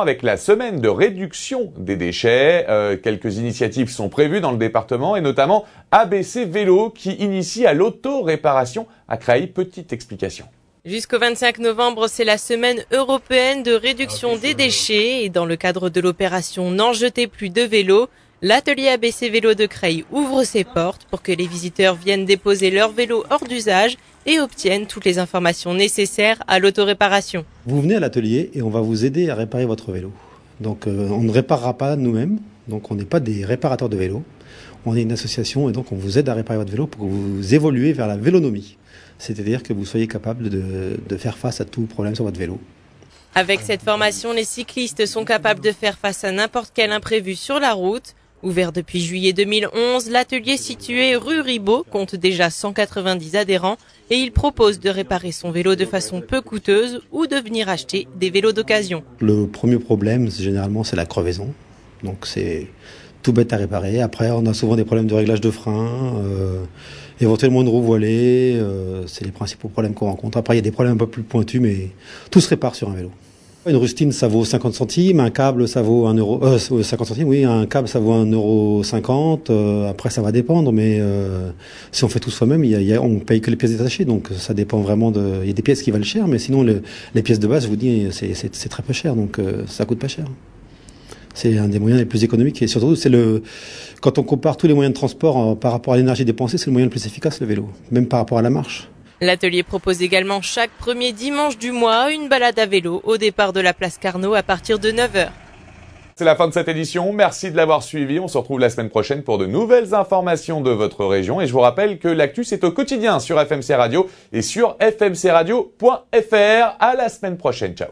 avec la semaine de réduction des déchets. Euh, quelques initiatives sont prévues dans le département et notamment ABC Vélo qui initie à l'auto-réparation à Creil. Petite explication. Jusqu'au 25 novembre, c'est la semaine européenne de réduction des déchets et dans le cadre de l'opération N'en jetez plus de vélos, l'atelier ABC Vélo de Creil ouvre ses portes pour que les visiteurs viennent déposer leurs vélo hors d'usage et obtiennent toutes les informations nécessaires à l'autoréparation. Vous venez à l'atelier et on va vous aider à réparer votre vélo. Donc euh, on ne réparera pas nous-mêmes, donc on n'est pas des réparateurs de vélos. On est une association et donc on vous aide à réparer votre vélo pour que vous évoluez vers la vélonomie. C'est-à-dire que vous soyez capable de, de faire face à tout problème sur votre vélo. Avec cette formation, les cyclistes sont capables de faire face à n'importe quel imprévu sur la route. Ouvert depuis juillet 2011, l'atelier situé rue Ribot compte déjà 190 adhérents et il propose de réparer son vélo de façon peu coûteuse ou de venir acheter des vélos d'occasion. Le premier problème, généralement, c'est la crevaison. Donc c'est tout bête à réparer. Après, on a souvent des problèmes de réglage de frein, euh, éventuellement de roue voilée. Euh, c'est les principaux problèmes qu'on rencontre. Après, il y a des problèmes un peu plus pointus, mais tout se répare sur un vélo. Une rustine, ça vaut 50 centimes, un câble, ça vaut 1 euro, 50 euh, euh, centimes, oui, un câble, ça vaut 1 euro. Euh, après, ça va dépendre, mais euh, si on fait tout soi-même, y y a, on paye que les pièces détachées, donc ça dépend vraiment de. Il y a des pièces qui valent cher, mais sinon, les pièces de base, je vous dis, c'est très peu cher, donc ça coûte pas cher. C'est un des moyens les plus économiques et surtout, c'est le. Quand on compare tous les moyens de transport par rapport à l'énergie dépensée, c'est le moyen le plus efficace, le vélo, même par rapport à la marche. L'atelier propose également chaque premier dimanche du mois une balade à vélo au départ de la place Carnot à partir de 9h. C'est la fin de cette édition. Merci de l'avoir suivi. On se retrouve la semaine prochaine pour de nouvelles informations de votre région. Et je vous rappelle que l'actu, c'est au quotidien sur FMC Radio et sur fmcradio.fr. À la semaine prochaine. Ciao.